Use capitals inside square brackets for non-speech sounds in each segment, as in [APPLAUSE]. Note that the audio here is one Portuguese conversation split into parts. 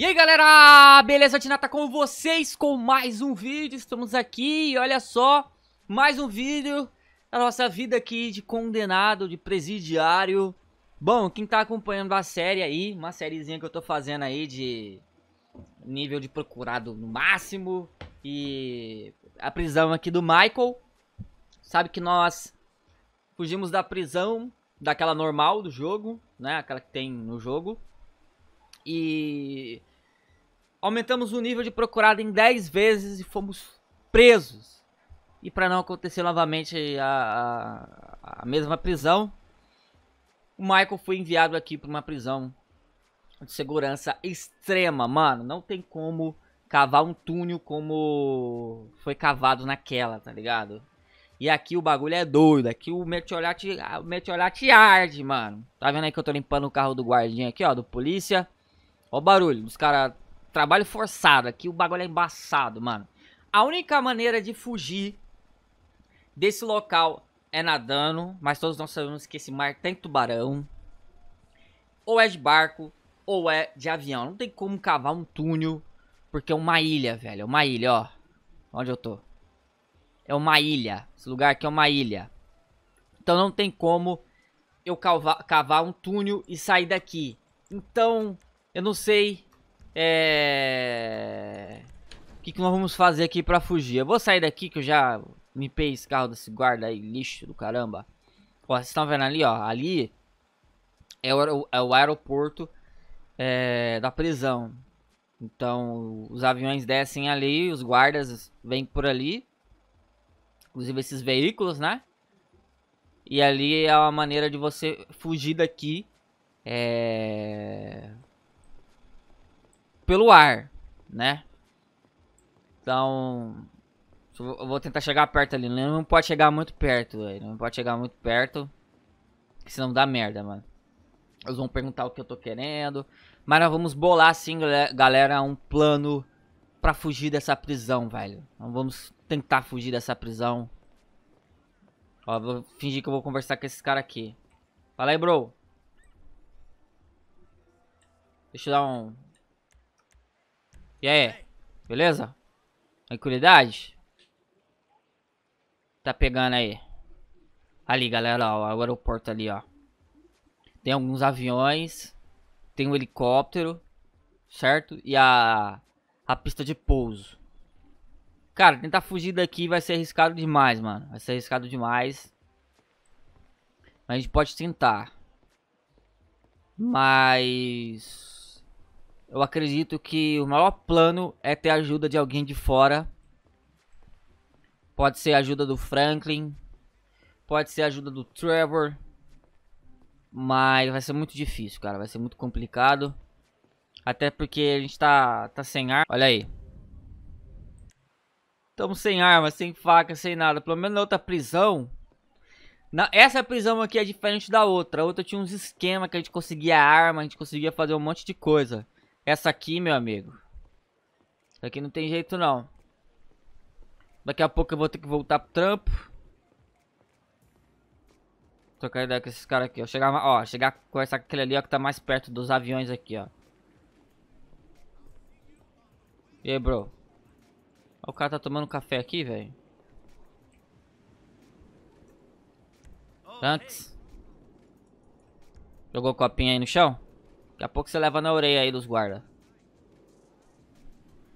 E aí galera, beleza? Tinata tá com vocês com mais um vídeo, estamos aqui e olha só, mais um vídeo da nossa vida aqui de condenado, de presidiário. Bom, quem tá acompanhando a série aí, uma sériezinha que eu tô fazendo aí de nível de procurado no máximo e a prisão aqui do Michael, sabe que nós fugimos da prisão, daquela normal do jogo, né, aquela que tem no jogo, e aumentamos o nível de procurado em 10 vezes e fomos presos. E para não acontecer novamente a, a, a, mesma prisão, o Michael foi enviado aqui para uma prisão de segurança extrema, mano. Não tem como cavar um túnel como foi cavado naquela, tá ligado? E aqui o bagulho é doido, aqui o meteorite, o meteorate arde, mano. Tá vendo aí que eu tô limpando o carro do guardinha aqui, ó, do polícia? Ó o barulho, os caras Trabalho forçado. Aqui o bagulho é embaçado, mano. A única maneira de fugir desse local é nadando, mas todos nós sabemos que esse mar tem tubarão. Ou é de barco, ou é de avião. Não tem como cavar um túnel, porque é uma ilha, velho. É uma ilha, ó. Onde eu tô? É uma ilha. Esse lugar aqui é uma ilha. Então não tem como eu cavar, cavar um túnel e sair daqui. Então, eu não sei é... O que, que nós vamos fazer aqui pra fugir? Eu vou sair daqui que eu já limpei esse carro desse guarda aí, lixo do caramba. Ó, vocês estão vendo ali, ó. Ali é o, é o aeroporto é, da prisão. Então, os aviões descem ali, os guardas vêm por ali. Inclusive esses veículos, né? E ali é uma maneira de você fugir daqui. É pelo ar, né? Então, eu vou tentar chegar perto ali. Não pode chegar muito perto, velho. Não pode chegar muito perto, senão dá merda, mano. Eles vão perguntar o que eu tô querendo. Mas nós vamos bolar, sim, galera, um plano pra fugir dessa prisão, velho. Então, vamos tentar fugir dessa prisão. Ó, vou fingir que eu vou conversar com esses caras aqui. Fala aí, bro. Deixa eu dar um, e aí? Beleza? Tranquilidade? Tá pegando aí. Ali, galera, ó, o aeroporto ali, ó. Tem alguns aviões, tem um helicóptero, certo? E a, a pista de pouso. Cara, tentar fugir daqui vai ser arriscado demais, mano. Vai ser arriscado demais. Mas a gente pode tentar. Mas eu acredito que o maior plano é ter a ajuda de alguém de fora. Pode ser a ajuda do Franklin, pode ser a ajuda do Trevor, mas vai ser muito difícil, cara, vai ser muito complicado. Até porque a gente tá, tá sem ar. Olha aí. Estamos sem arma, sem faca, sem nada. Pelo menos na outra prisão. Na, essa prisão aqui é diferente da outra. A outra tinha uns esquemas que a gente conseguia arma, a gente conseguia fazer um monte de coisa. Essa aqui, meu amigo. aqui não tem jeito, não. Daqui a pouco eu vou ter que voltar pro trampo. Trocar ideia com esses caras aqui. Eu chegar, ó, chegar com essa, aquele ali, ó, que tá mais perto dos aviões aqui, ó. E aí, bro? O cara tá tomando café aqui, velho. Oh, Antes. Jogou copinha aí no chão? Daqui a pouco você leva na orelha aí dos guardas.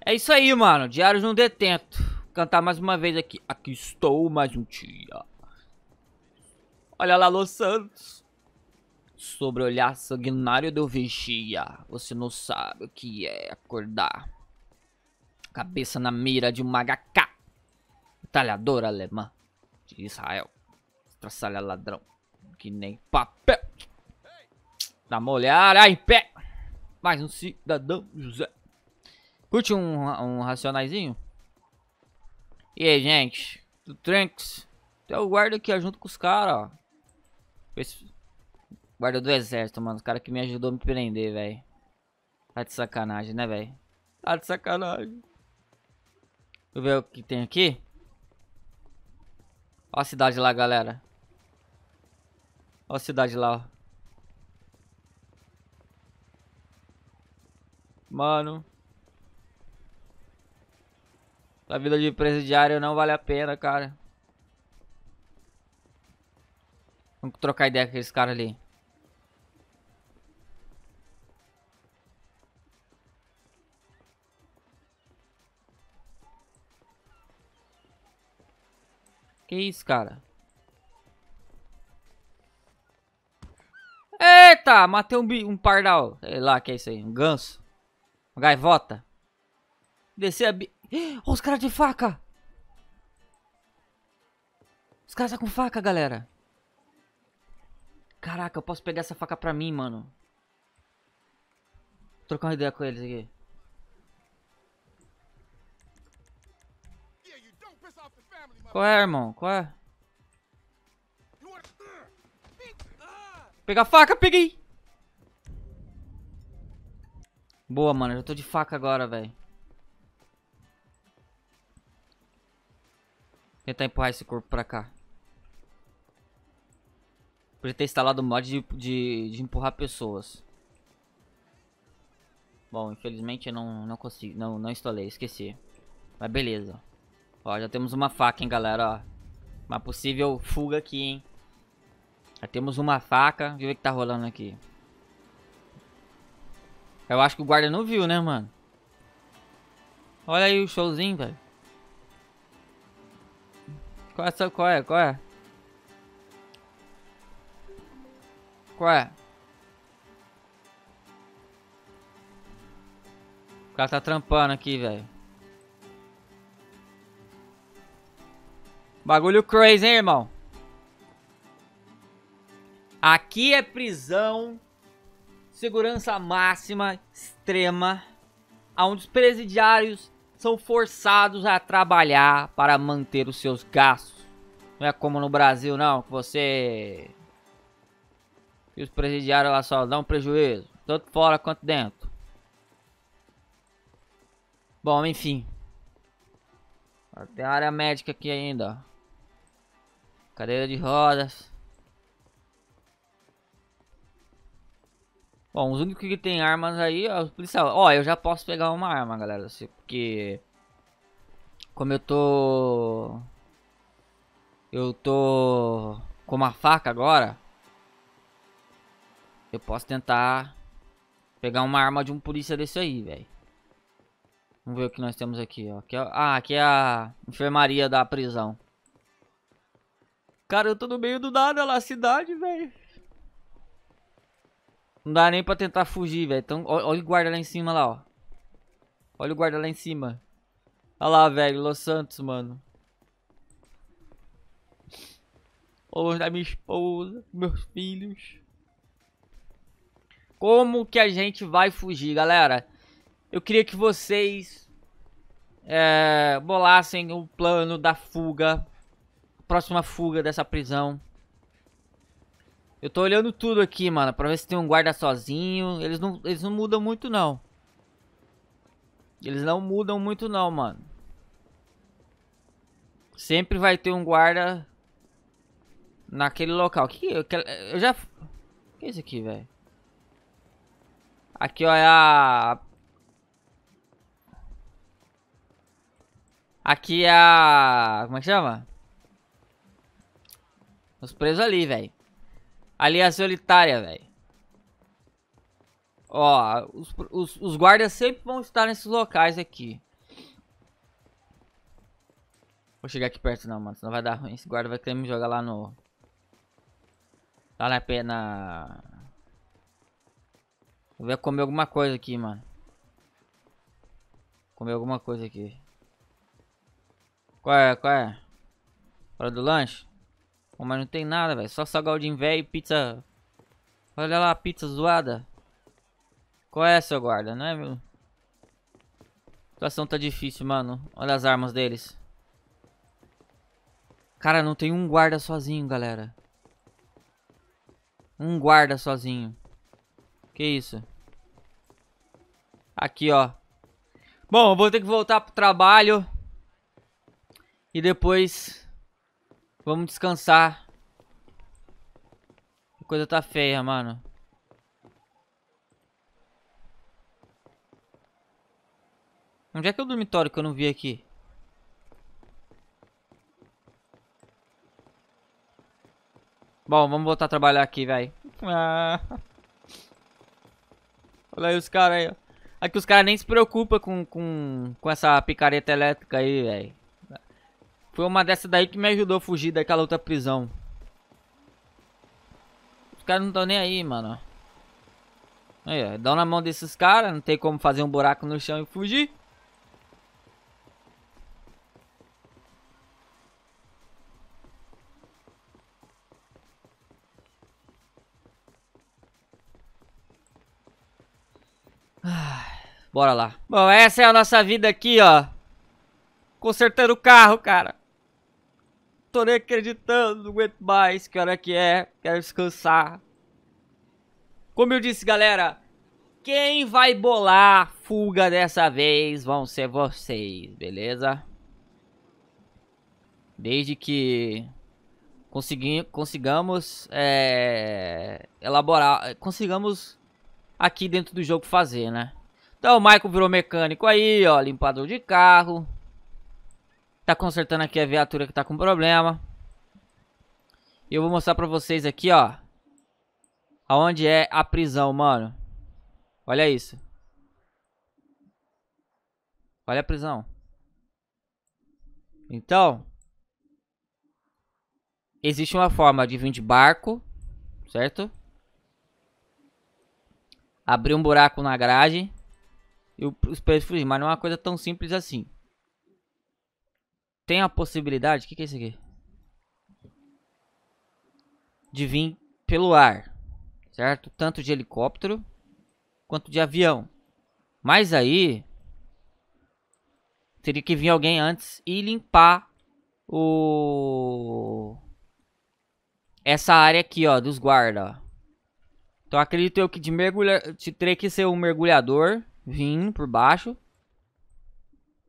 É isso aí, mano. Diário de um detento. Vou cantar mais uma vez aqui. Aqui estou mais um dia. Olha lá, Los Santos. Sobre o olhar sanguinário do vigia. Você não sabe o que é acordar. Cabeça na mira de uma HK. Talhadora alemã de Israel. Traçalha ladrão. Que nem papel da molhar em pé. Mais um cidadão José. Curte um, um racionaizinho? E aí, gente? Do Trunks, Tem o guarda aqui junto com os caras, ó. Esse... Guarda do exército, mano. Os caras que me ajudou a me prender, velho. Tá de sacanagem, né, velho? Tá de sacanagem. Deixa eu ver o que tem aqui. Ó a cidade lá, galera. Ó a cidade lá, ó. Mano. A vida de presidiário não vale a pena, cara. Vamos trocar ideia com esse cara ali. Que isso, cara? Eita, matei um, um pardal. Sei lá que é isso aí, um ganso. Gaivota. Descer a... Bi... Oh, [GASPS] os caras de faca! Os caras tá com faca, galera. Caraca, eu posso pegar essa faca pra mim, mano. Vou trocar uma ideia com eles aqui. Qual é, irmão? Qual é? Pegar a faca, peguei! Boa, mano. Já tô de faca agora, velho. Tentar empurrar esse corpo pra cá. Podia ter instalado o mod de, de, de, empurrar pessoas. Bom, infelizmente eu não, não consigo. Não, não instalei, esqueci. Mas beleza. Ó, já temos uma faca, hein, galera. Ó, uma possível fuga aqui, hein. Já temos uma faca. Deixa eu ver o que tá rolando aqui. Eu acho que o guarda não viu, né, mano? Olha aí o showzinho, velho. Qual é, essa, qual é, qual é? Qual é? O cara tá trampando aqui, velho. Bagulho crazy, hein, irmão? Aqui é prisão segurança máxima, extrema, onde os presidiários são forçados a trabalhar para manter os seus gastos. Não é como no Brasil, não, que você. que os presidiários lá só dão prejuízo, tanto fora quanto dentro. Bom, enfim. Tem área médica aqui ainda, ó. Cadeira de rodas. Bom, os únicos que tem armas aí, ó, é o policial. Ó, eu já posso pegar uma arma, galera, assim, porque... Como eu tô... Eu tô com uma faca agora. Eu posso tentar pegar uma arma de um polícia desse aí, velho. Vamos ver o que nós temos aqui, ó. Aqui é, ah, aqui é a enfermaria da prisão. Cara, eu tô no meio do nada lá, cidade, velho. Não dá nem pra tentar fugir, velho. Então, olha o guarda lá em cima, lá, ó. Olha o guarda lá em cima. Olha lá, velho. Los Santos, mano. Longe da minha esposa, meus filhos. Como que a gente vai fugir, galera? Eu queria que vocês é, bolassem o plano da fuga. Próxima fuga dessa prisão. Eu tô olhando tudo aqui, mano, pra ver se tem um guarda sozinho. Eles não, eles não mudam muito, não. Eles não mudam muito, não, mano. Sempre vai ter um guarda naquele local. Que, eu, eu já... O que é isso aqui, velho? Aqui, ó, é a... Aqui é a... Como é que chama? Os presos ali, velho. Ali é a solitária, velho. Ó, os, os, os guardas sempre vão estar nesses locais aqui. Vou chegar aqui perto não, mano. Senão vai dar ruim. Esse guarda vai querer me jogar lá no... Lá na pena... Vou vou comer alguma coisa aqui, mano. Comer alguma coisa aqui. Qual é? Qual é? Hora do lanche? Pô, mas não tem nada, velho. Só salgadinho velho e pizza... Olha lá, pizza zoada. Qual é, seu guarda? né meu... A situação tá difícil, mano. Olha as armas deles. Cara, não tem um guarda sozinho, galera. Um guarda sozinho. Que isso? Aqui, ó. Bom, eu vou ter que voltar pro trabalho. E depois Vamos descansar. A coisa tá feia, mano. Onde é que é o dormitório que eu não vi aqui? Bom, vamos voltar a trabalhar aqui, velho. [LAUGHS] Olha aí os caras aí, ó. Aqui os caras nem se preocupam com, com, com essa picareta elétrica aí, velho. Foi uma dessa daí que me ajudou a fugir daquela outra prisão. Os caras não estão nem aí, mano. Aí, ó. Dão na mão desses caras. Não tem como fazer um buraco no chão e fugir. Bora lá. Bom, essa é a nossa vida aqui, ó. Consertando o carro, cara tô nem acreditando, não aguento mais, que hora que é, quero descansar. Como eu disse, galera, quem vai bolar fuga dessa vez vão ser vocês, beleza? Desde que consegui, consigamos é, elaborar, consigamos aqui dentro do jogo fazer, né? Então o Michael virou mecânico aí, ó, limpador de carro, Tá consertando aqui a viatura que tá com problema. E eu vou mostrar pra vocês aqui, ó. Aonde é a prisão, mano. Olha isso. Olha a prisão. Então, existe uma forma de vir de barco, certo? Abrir um buraco na grade e os peixes fugir, mas não é uma coisa tão simples assim tem a possibilidade, o que, que é isso aqui? De vir pelo ar, certo? Tanto de helicóptero quanto de avião. Mas aí teria que vir alguém antes e limpar o essa área aqui, ó, dos guarda. Ó. Então acredito eu que de mergulha, teria que ser um mergulhador vindo por baixo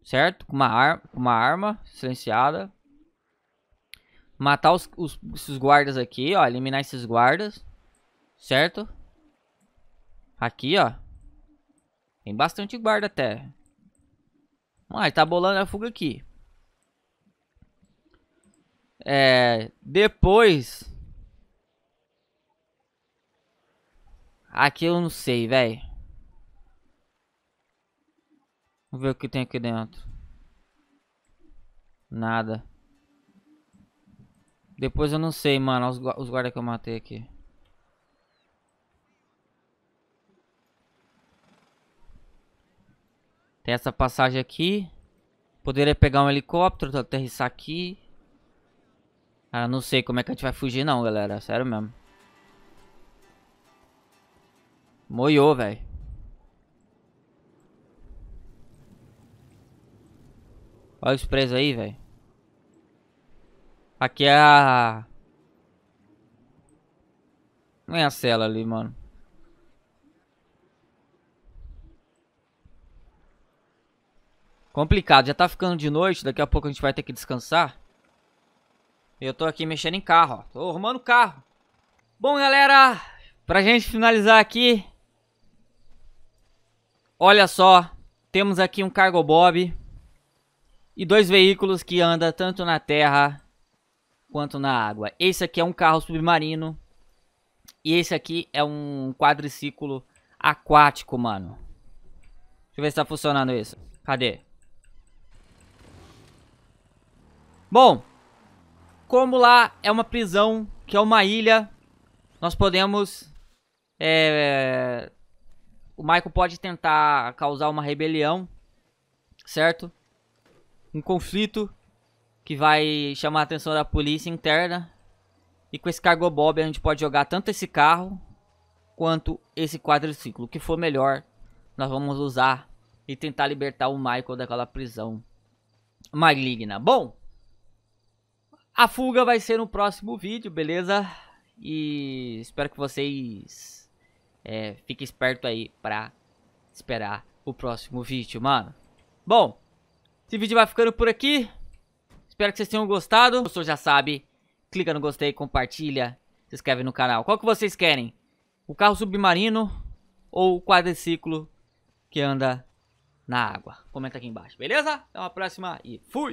certo? Com uma, ar uma arma silenciada. Matar os, os, esses guardas aqui, ó. Eliminar esses guardas, certo? Aqui, ó. Tem bastante guarda até. Mas tá bolando a fuga aqui. É, depois... Aqui eu não sei, velho. Vamos ver o que tem aqui dentro. Nada. Depois eu não sei, mano, os, os guardas que eu matei aqui. Tem essa passagem aqui. Poderia pegar um helicóptero, aterrissar aqui. Ah, não sei como é que a gente vai fugir não, galera. Sério mesmo. Moiou, velho. Olha os presos aí, velho. Aqui é a... Não é a cela ali, mano. Complicado, já tá ficando de noite, daqui a pouco a gente vai ter que descansar. Eu tô aqui mexendo em carro, ó. Tô arrumando carro. Bom, galera, pra gente finalizar aqui... Olha só, temos aqui um cargo bob e dois veículos que andam tanto na terra quanto na água. Esse aqui é um carro submarino e esse aqui é um quadriciclo aquático, mano. Deixa eu ver se tá funcionando isso. Cadê? Bom, como lá é uma prisão, que é uma ilha, nós podemos... É, o Michael pode tentar causar uma rebelião, certo? um conflito que vai chamar a atenção da polícia interna. E com esse cargo bob a gente pode jogar tanto esse carro quanto esse quadriciclo. O que for melhor, nós vamos usar e tentar libertar o Michael daquela prisão maligna. Bom, a fuga vai ser no próximo vídeo, beleza? E espero que vocês é, fiquem esperto aí pra esperar o próximo vídeo, mano. Bom, esse vídeo vai ficando por aqui. Espero que vocês tenham gostado. Se você já sabe, clica no gostei, compartilha, se inscreve no canal. Qual que vocês querem? O carro submarino ou o quadriciclo que anda na água? Comenta aqui embaixo, beleza? Até uma próxima e fui!